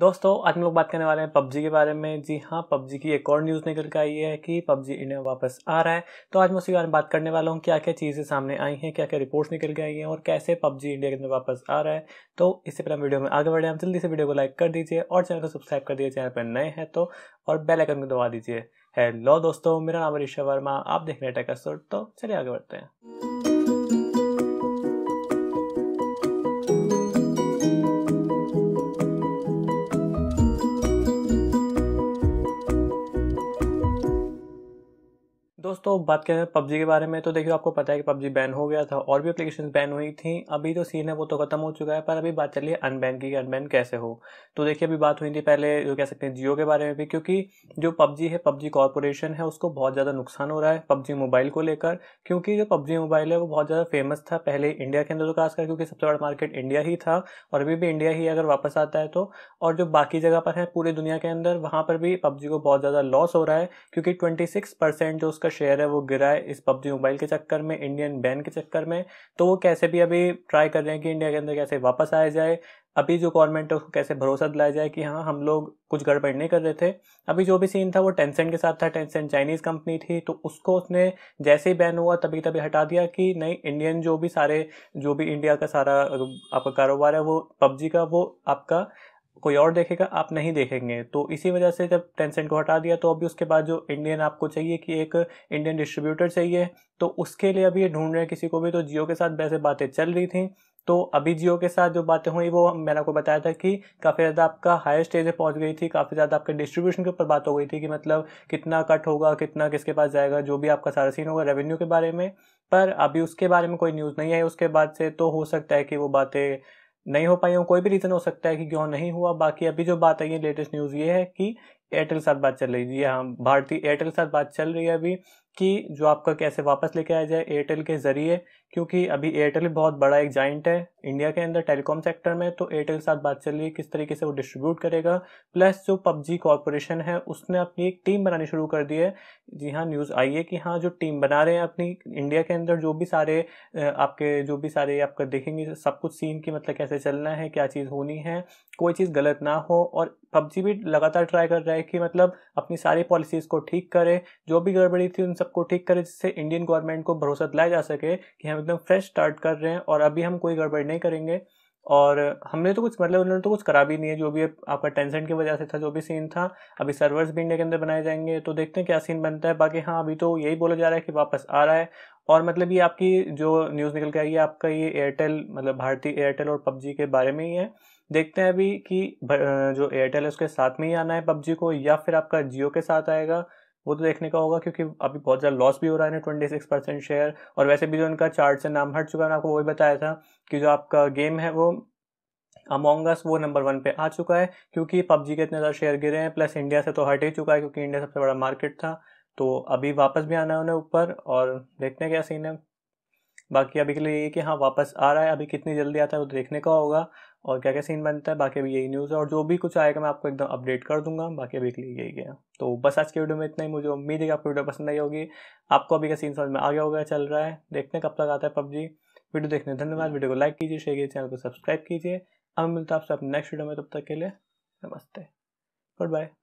दोस्तों आज हम लोग बात करने वाले हैं पबजी के बारे में जी हाँ पबजी की एक और न्यूज़ निकल के आई है कि पबजी इंडिया वापस आ रहा है तो आज मैं उसी बारे में बात करने वाला हूँ क्या क्या चीज़ें सामने आई हैं क्या क्या रिपोर्ट्स निकल के आई हैं और कैसे पबजी इंडिया के अंदर वापस आ रहा है तो इससे पहले वीडियो में आगे बढ़े हम जल्दी से वीडियो को लाइक कर दीजिए और चैनल को सब्सक्राइब कर दीजिए चैनल पर नए हैं तो और बेलाइकन को दबा दीजिए हेलो दोस्तों मेरा नाम ऋषा वर्मा आप देख रहे हैं टेकर तो चलिए आगे बढ़ते हैं दोस्तों बात करें पबजी के बारे में तो देखिए आपको पता है कि पबजी बैन हो गया था और भी एप्लीकेशन बैन हुई थी अभी जो तो सीन है वो तो खत्म हो चुका है पर अभी बात चलिए अनबैन की अनबैन कैसे हो तो देखिए अभी बात हुई थी पहले जो कह सकते हैं जियो के बारे में भी क्योंकि जो पबजी है पबजी कॉरपोरेशन है उसको बहुत ज़्यादा नुकसान हो रहा है पबजी मोबाइल को लेकर क्योंकि जो पबजी मोबाइल है वो बहुत ज़्यादा फेमस था पहले इंडिया के अंदर तो खासकर क्योंकि सबसे बड़ा मार्केट इंडिया ही था और अभी भी इंडिया ही अगर वापस आता है तो और जो बाकी जगह पर है पूरी दुनिया के अंदर वहाँ पर भी पबजी को बहुत ज़्यादा लॉस हो रहा है क्योंकि ट्वेंटी जो उसका शेयर है वो गिरा है इस पबजी मोबाइल के चक्कर में इंडियन बैन के चक्कर में तो वो कैसे भी अभी ट्राई कर रहे हैं कि इंडिया के अंदर कैसे वापस आया जाए अभी जो गवर्नमेंट है उसको कैसे भरोसा दिलाया जाए कि हाँ हम लोग कुछ गड़बड़ नहीं कर रहे थे अभी जो भी सीन था वो टेंसेंट के साथ था टेंसेंट चाइनीज़ कंपनी थी तो उसको उसने जैसे ही बैन हुआ तभी तभी हटा दिया कि नहीं इंडियन जो भी सारे जो भी इंडिया का सारा आपका कारोबार है वो पबजी का वो आपका कोई और देखेगा आप नहीं देखेंगे तो इसी वजह से जब टेंसेंट को हटा दिया तो अभी उसके बाद जो इंडियन आपको चाहिए कि एक इंडियन डिस्ट्रीब्यूटर चाहिए तो उसके लिए अभी ढूंढ रहे हैं किसी को भी तो जियो के साथ वैसे बातें चल रही थी तो अभी जियो के साथ जो बातें हुई वो मैंने आपको बताया था कि काफ़ी ज़्यादा आपका हायर स्टेज पे पहुंच गई थी काफ़ी ज़्यादा आपके डिस्ट्रीब्यूशन के ऊपर बात हो गई थी कि मतलब कितना कट होगा कितना किसके पास जाएगा जो भी आपका सारा सीन होगा रेवेन्यू के बारे में पर अभी उसके बारे में कोई न्यूज़ नहीं आई उसके बाद से तो हो सकता है कि वो बातें नहीं हो पाई हो कोई भी रीज़न हो सकता है कि क्यों नहीं हुआ बाकी अभी जो बात आई है लेटेस्ट न्यूज़ ये है कि एयरटेल के साथ बात चल रही है हाँ भारतीय एयरटेल साथ बात चल रही है अभी कि जो आपका कैसे वापस लेके आया जाए एयरटेल के ज़रिए क्योंकि अभी एयरटेल बहुत बड़ा एक जाइंट है इंडिया के अंदर टेलीकॉम सेक्टर में तो एयरटेल के साथ बात चल रही है किस तरीके से वो डिस्ट्रीब्यूट करेगा प्लस जो पबजी कॉरपोरेशन है उसने अपनी एक टीम बनानी शुरू कर दी है जी हाँ न्यूज़ आई है कि हाँ जो टीम बना रहे हैं अपनी इंडिया के अंदर जो भी सारे आपके जो भी सारे आपका देखेंगे सब कुछ सीन की मतलब कैसे चलना है क्या चीज़ होनी है कोई चीज़ गलत ना हो और पबजी भी लगातार ट्राई कर रहा है कि मतलब अपनी सारी पॉलिसीज़ को ठीक करे जो भी गड़बड़ी थी उन सबको ठीक करे जिससे इंडियन गवर्नमेंट को भरोसा दिलाया जा सके कि हम एकदम फ्रेश स्टार्ट कर रहे हैं और अभी हम कोई गड़बड़ी नहीं करेंगे और हमने तो कुछ मतलब उन्होंने तो कुछ करा भी नहीं है जो भी आपका टेंशन की वजह से था जो भी सीन था अभी सर्वर्स भी इंडिया के अंदर बनाए जाएंगे तो देखते हैं क्या सीन बनता है बाकी हाँ अभी तो यही बोला जा रहा है कि वापस आ रहा है और मतलब ये आपकी जो न्यूज़ निकल के आई है आपका ये एयरटेल मतलब भारतीय एयरटेल और पबजी के बारे में ही है देखते हैं अभी कि जो एयरटेल है उसके साथ में ही आना है पबजी को या फिर आपका जियो के साथ आएगा वो तो देखने का होगा क्योंकि अभी बहुत ज़्यादा लॉस भी हो रहा है ट्वेंटी सिक्स परसेंट शेयर और वैसे भी जो इनका चार्ट से नाम हट चुका है मैंने आपको भी बताया था कि जो आपका गेम है वो अमोंगस वो नंबर वन पे आ चुका है क्योंकि पबजी के इतने ज़्यादा शेयर गिरे हैं प्लस इंडिया से तो हट ही चुका है क्योंकि इंडिया सबसे बड़ा मार्केट था तो अभी वापस भी आना है उन्हें ऊपर और देखने क्या सीन है बाकी अभी के लिए ये कि हाँ वापस आ रहा है अभी कितनी जल्दी आता है वो देखने का होगा और क्या क्या सीन बनता है बाकी अभी यही न्यूज़ है और जो भी कुछ आएगा मैं आपको एकदम अपडेट कर दूंगा बाकी अभी के लिए यही गया तो बस आज के वीडियो में इतना ही मुझे उम्मीद है कि आपको वीडियो पसंद आई होगी आपको अभी का सीन समझ में आ गया होगा चल रहा है देखने कब तक आता है पबजी वीडियो देखने धन्यवाद वीडियो को लाइक कीजिए शेयर कीजिए चैनल को सब्सक्राइब कीजिए अब मिलता है आपसे अपने नेक्स्ट वीडियो में तब तक के लिए नमस्ते गुड बाय